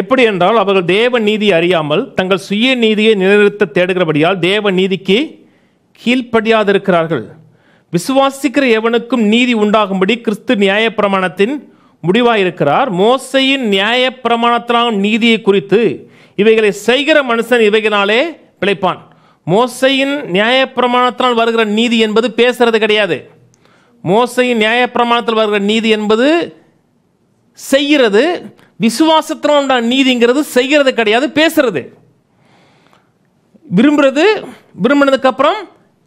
எப்படி என்றால் அவர்கள் தேவ நீதி அறியாமல் தங்கள் சுய நீதியை நிலைநிறுத்த தேடுகிறபடியால் தேவ நீதிக்கு கீழ்ப்படியாதிருக்கிறார்கள் விசுவாசிக்கிற எவனுக்கும் நீதி உண்டாகும்படி கிறிஸ்து நியாயப்பிரமாணத்தின் முடிவாயிருக்கிறார் மோசையின் நியாயப்பிரமாணத்தினால் நீதியை குறித்து இவைகளை செய்கிற மனுஷன் இவைகளாலே பிழைப்பான் மோசையின் நியாயப்பிரமாணத்தினால் வருகிற நீதி என்பது பேசுறது கிடையாது மோசையின் நியாயப்பிரமாணத்தில் வருகிற நீதி என்பது செய்கிறது விசுவாசத்தில் உண்டான நீதிங்கிறது செய்கிறது கிடையாது பேசுறது விரும்புறது அப்புறம்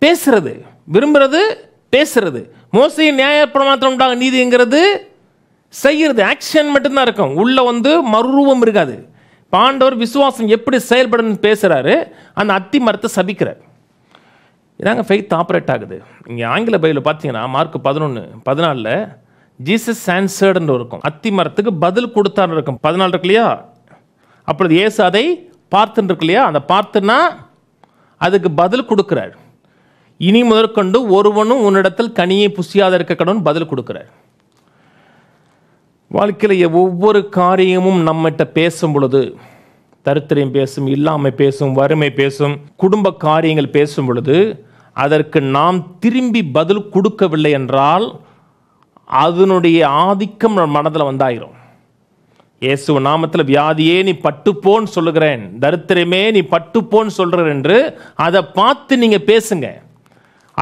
பேசுறது விரும்புறது பேசுறது மோஸ்ட்லி நியாயப்பிரமாணத்தில் உண்டான நீதிங்கிறது செய்கிறது ஆக்ஷன் மட்டும்தான் இருக்கும் உள்ளே வந்து மறுரூபம் இருக்காது பாண்டவர் விசுவாசம் எப்படி செயல்படணும்னு பேசுகிறாரு அந்த அத்தி மரத்தை சபிக்கிறார் இதாங்க ஃபெய்த் ஆப்ரேட் ஆகுது இங்கே ஆங்கில பைபிள் பார்த்தீங்கன்னா மார்க் பதினொன்று பதினாலில் ஜீசஸ் சான்சர்டுன்னு இருக்கும் அத்தி மரத்துக்கு பதில் கொடுத்தான்னு இருக்கும் பதினாலு இருக்கு இல்லையா அப்பொழுது ஏசு அதை பார்த்துன்னு இருக்கு இல்லையா அந்த பார்த்துன்னா அதுக்கு பதில் கொடுக்குறார் இனி முதற்கொண்டு ஒருவனும் உன்னிடத்தில் கனியை புசியாத இருக்க பதில் கொடுக்குறார் வாழ்க்கையில் ஒவ்வொரு காரியமும் நம்மகிட்ட பேசும் பொழுது தரித்திரம் பேசும் இல்லாமை பேசும் வறுமை பேசும் குடும்ப காரியங்கள் பேசும் பொழுது அதற்கு நாம் திரும்பி பதில் கொடுக்கவில்லை என்றால் அதனுடைய ஆதிக்கம் மனதில் வந்தாயிரும் இயேசு நாமத்தில் வியாதியே நீ பட்டுப்போன்னு சொல்லுகிறேன் தரித்திரமே நீ பட்டுப்போன்னு சொல்கிறேன் என்று அதை பார்த்து நீங்கள் பேசுங்க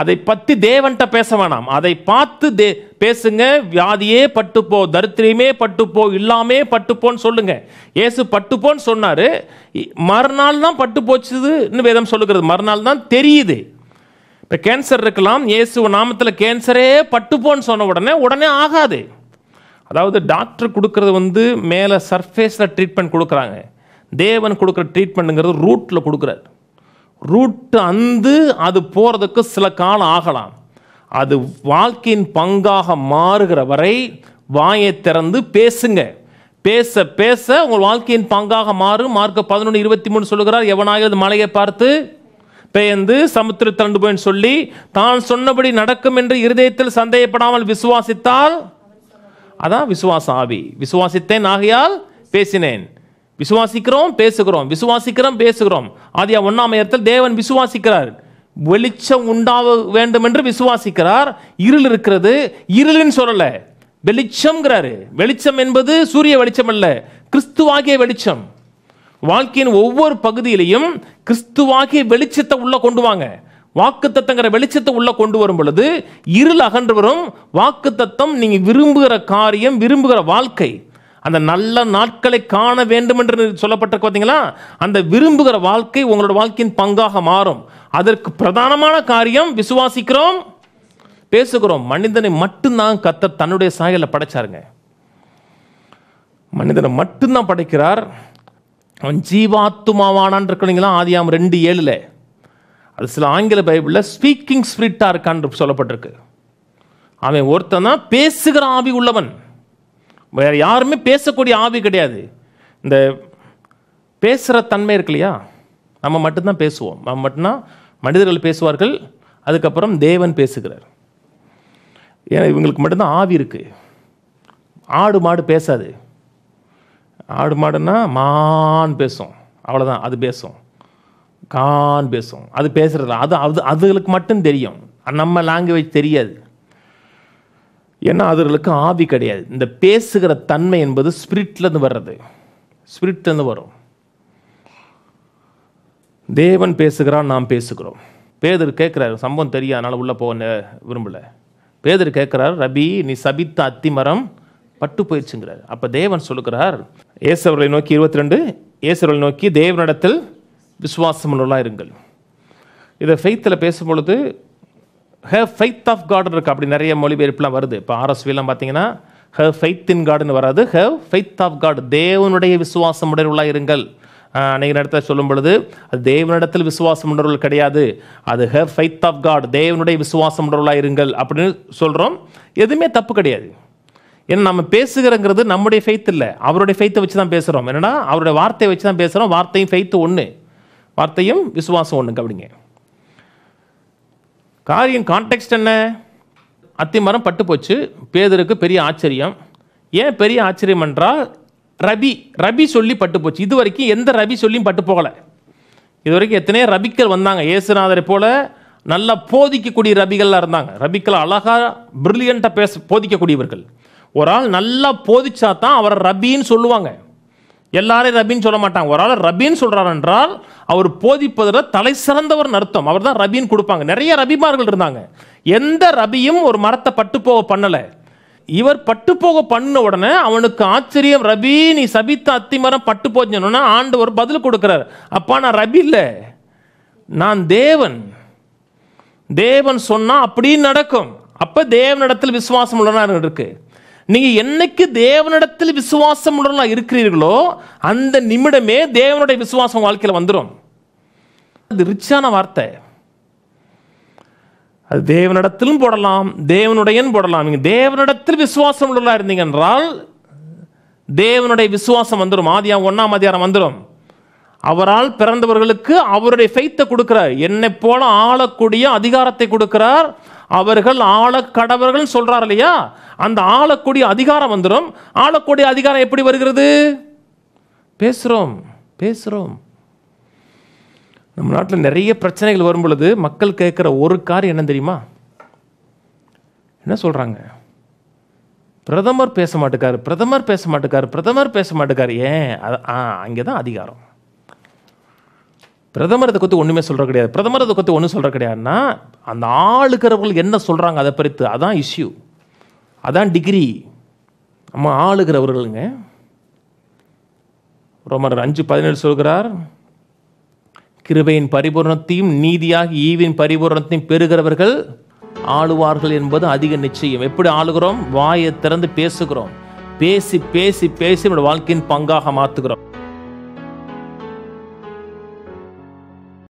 அதை பற்றி தேவன்கிட்ட பேச வேணாம் அதை பார்த்து தே பேசுங்க வியாதியே பட்டுப்போ தரித்திரமே பட்டுப்போ இல்லாமே பட்டுப்போன்னு சொல்லுங்க ஏசு பட்டுப்போன்னு சொன்னார் மறுநாள் தான் பட்டு போச்சுதுன்னு வேதம் சொல்லுகிறது மறுநாள் தான் தெரியுது இப்போ கேன்சர் இருக்கலாம் இயேசு நாமத்தில் கேன்சரே பட்டுப்போன்னு சொன்ன உடனே உடனே ஆகாது அதாவது டாக்டர் கொடுக்கறது வந்து மேலே சர்ஃபேஸில் ட்ரீட்மெண்ட் கொடுக்குறாங்க தேவன் கொடுக்குற ட்ரீட்மெண்ட்டுங்கிறது ரூட்டில் கொடுக்குறார் ரூட்டு அந்து அது போகிறதுக்கு சில காலம் ஆகலாம் அது வாழ்க்கையின் பங்காக மாறுகிற வரை வாயை திறந்து பேசுங்க பேச பேச உங்கள் வாழ்க்கையின் பங்காக மாறும் மார்க்க பதினொன்று இருபத்தி மூணு சொல்லுகிறார் எவனாகிறது மலையை பார்த்து பெயர்ந்து சமுத்திர தண்டு போய் சொல்லி தான் சொன்னபடி நடக்கும் என்று இருதயத்தில் சந்தேகப்படாமல் விசுவாசித்தால் அதான் விசுவாச ஆவி விசுவாசித்தேன் ஆகையால் பேசினேன் விசுவாசிக்கிறோம் பேசுகிறோம் விசுவாசிக்கிறோம் பேசுகிறோம் ஆதியா ஒன்றாம் இடத்தில் தேவன் விசுவாசிக்கிறார் வெளிச்சம் உண்டாக வேண்டும் என்று விசுவாசிக்கிறார் இருள் இருக்கிறது இருளின் சொல்லலை வெளிச்சம்ங்கிறாரு வெளிச்சம் என்பது சூரிய வெளிச்சம் அல்ல கிறிஸ்துவாகிய வெளிச்சம் வாழ்க்கையின் ஒவ்வொரு பகுதியிலையும் கிறிஸ்துவாகிய வெளிச்சத்தை உள்ள கொண்டு வாங்க வாக்கு தத்தங்கிற வெளிச்சத்தை உள்ள கொண்டு வரும் பொழுது இருள் அகன்று வரும் வாக்கு தத்தம் நீங்க விரும்புகிற காரியம் விரும்புகிற வாழ்க்கை அந்த நல்ல நாட்களை காண வேண்டும் என்று சொல்லப்பட்ட பார்த்தீங்களா அந்த விரும்புகிற வாழ்க்கை உங்களோட வாழ்க்கையின் பங்காக மாறும் அதற்கு பிரதானமான காரியம் விசுவாசிக்கிறோம் பேசுகிறோம் மனிதனை மட்டும்தான் கத்த தன்னுடைய சாயலில் படைச்சாருங்க மனிதனை மட்டும்தான் படைக்கிறார் அவன் ஜீவாத்துமாவானான் இருக்கிறீங்களா ஆதியாம் ரெண்டு ஏழில் அது சில ஆங்கில பைபிளில் ஸ்பீக்கிங் ஸ்பிரிட்டாக இருக்கான்னு சொல்லப்பட்டிருக்கு அவன் ஒருத்தன் தான் பேசுகிற ஆவி உள்ளவன் வேறு யாருமே பேசக்கூடிய ஆவி கிடையாது இந்த பேசுகிற தன்மை இருக்கு இல்லையா நம்ம மட்டும்தான் பேசுவோம் நம்ம மட்டும்தான் மனிதர்கள் பேசுவார்கள் அதுக்கப்புறம் தேவன் பேசுகிறார் ஏன்னா இவங்களுக்கு மட்டும்தான் ஆவி இருக்குது ஆடு மாடு பேசாது ஆடு மாடுன்னா மான் பேசும் அவ்வளோதான் அது பேசும் கான் பேசும் அது பேசுறதுல அது அது அதுகளுக்கு மட்டும் தெரியும் நம்ம லாங்குவேஜ் தெரியாது ஏன்னா அதுகளுக்கு ஆவி கிடையாது இந்த பேசுகிற தன்மை என்பது ஸ்பிரிட்லேருந்து வர்றது ஸ்பிரிட்லேருந்து வரும் தேவன் பேசுகிறான் நாம் பேசுகிறோம் பேதர் கேட்குறாரு சம்பவம் தெரியும் அதனால் உள்ளே போக விரும்பலை பேதர் கேட்குறாரு ரபி நீ சபித்த அத்திமரம் பட்டு போயிடுச்சுங்கிறார் அப்போ தேவன் சொல்லுகிறார் இயேசு நோக்கி இருபத்தி ரெண்டு இயேசு நோக்கி தேவனிடத்தில் விசுவாசமுள்ளவர்களாக இருங்கள் இதை ஃபெய்த்தில் பேசும்பொழுது ஹேவ் ஃபைத் ஆஃப் காட் இருக்குது அப்படி நிறைய மொழிபெயர்ப்புலாம் வருது இப்போ ஆர்எஸ்விலாம் பார்த்தீங்கன்னா ஹேவ் ஃபைத் இன் காடுன்னு வராது ஹேவ் ஃபைத் ஆஃப் காட் தேவனுடைய விசுவாசம் உடையவர்களாக இருங்கள் அன்றைக்கு நேரத்தில் சொல்லும் பொழுது அது தேவனிடத்தில் விசுவாசம் உணர்வுகள் கிடையாது அது ஹேவ் ஃபைத் ஆஃப் காட் தேவனுடைய விசுவாசம் உணர்வுகளாக இருங்கள் அப்படின்னு சொல்கிறோம் எதுவுமே தப்பு கிடையாது ஏன்னா நம்ம பேசுகிறங்கிறது நம்முடைய ஃபெய்த் இல்லை அவருடைய ஃபெய்த்தை வச்சு தான் பேசுகிறோம் என்னென்னா அவருடைய வார்த்தையை வச்சு தான் பேசுகிறோம் வார்த்தையும் ஃபெய்த்து ஒன்று வார்த்தையும் விசுவாசம் ஒன்று கவனிங்க காரியம் கான்டெக்ட் என்ன அத்திமரம் பட்டு போச்சு பேதருக்கு பெரிய ஆச்சரியம் ஏன் பெரிய ஆச்சரியம் என்றால் ரபி ரபி சொல்லி பட்டு போச்சு இது வரைக்கும் எந்த ரபி சொல்லியும் பட்டு போகலை இது வரைக்கும் எத்தனையோ ரபிக்கள் வந்தாங்க இயேசுநாதரை போல் நல்லா போதிக்கக்கூடிய ரபிகள்லாம் இருந்தாங்க ரபிக்கள் அழகாக பிரில்லியண்ட்டாக பேச போதிக்கக்கூடியவர்கள் ஒரு ஆள் நல்லா போதிச்சா தான் அவரை ரபின்னு சொல்லுவாங்க எல்லாரையும் ரபின்னு சொல்ல மாட்டாங்க ஒரு ஆள் ரபின்னு சொல்கிறார் என்றால் அவர் போதிப்பதில் தலை சிறந்தவர் அர்த்தம் அவர் தான் ரபின்னு கொடுப்பாங்க நிறைய ரபிமார்கள் இருந்தாங்க எந்த ரபியும் ஒரு மரத்தை பட்டுப்போக பண்ணலை இவர் பட்டுப்போக பண்ண உடனே அவனுக்கு ஆச்சரியம் ரபி நீ சபித்த அத்திமரம் பட்டு ஆண்டு ஒரு பதில் கொடுக்குறார் அப்பா நான் ரபி இல்லை நான் தேவன் தேவன் சொன்னால் அப்படின்னு நடக்கும் அப்போ தேவனிடத்தில் விசுவாசம் உள்ளனா இருக்கு நீங்க என்னைக்கு தேவனிடத்தில் விசுவாசம் இருக்கிறீர்களோ அந்த நிமிடமே தேவனுடைய விசுவாசம் வாழ்க்கையில் வந்துடும் அது ரிச்சான வார்த்தை அது தேவனிடத்திலும் போடலாம் தேவனுடையன் போடலாம் நீங்கள் தேவனிடத்தில் விசுவாசம் உள்ளவர்களா இருந்தீங்க என்றால் தேவனுடைய விசுவாசம் வந்துடும் ஆதியம் ஒன்றாம் அதிகாரம் வந்துடும் அவரால் பிறந்தவர்களுக்கு அவருடைய ஃபைத்தை கொடுக்கிறார் என்னை போல ஆளக்கூடிய அதிகாரத்தை கொடுக்கிறார் அவர்கள் ஆழக்கடவர்கள் சொல்கிறார் இல்லையா அந்த ஆளக்கூடிய அதிகாரம் வந்துடும் ஆளக்கூடிய அதிகாரம் எப்படி வருகிறது பேசுகிறோம் பேசுகிறோம் நம்ம நாட்டில் நிறைய பிரச்சனைகள் வரும் பொழுது மக்கள் கேட்குற ஒரு காரியம் என்ன தெரியுமா என்ன சொல்கிறாங்க பிரதமர் பேச மாட்டேக்கார் பிரதமர் பேச மாட்டேக்கார் பிரதமர் பேச மாட்டேக்கார் ஏன் அது ஆ அங்கே தான் அதிகாரம் பிரதமர் இதை குறித்து ஒன்றுமே சொல்கிற கிடையாது பிரதமர் இதை குறித்து ஒன்றும் சொல்கிற கிடையாதுன்னா அந்த ஆளுகிறவர்கள் என்ன சொல்கிறாங்க அதை பறித்து அதான் இஷ்யூ அதான் டிகிரி நம்ம ஆளுகிறவர்களுங்க ரொம்ப அஞ்சு பதினேழு சொல்கிறார் கிருபையின் பரிபூர்ணத்தையும் நீதியாக ஈவின் பரிபூர்ணத்தையும் பெறுகிறவர்கள் ஆளுவார்கள் என்பது அதிக நிச்சயம் எப்படி ஆளுகிறோம் வாயை திறந்து பேசுகிறோம் பேசி பேசி பேசி நம்மளோட வாழ்க்கையின் பங்காக மாற்றுகிறோம்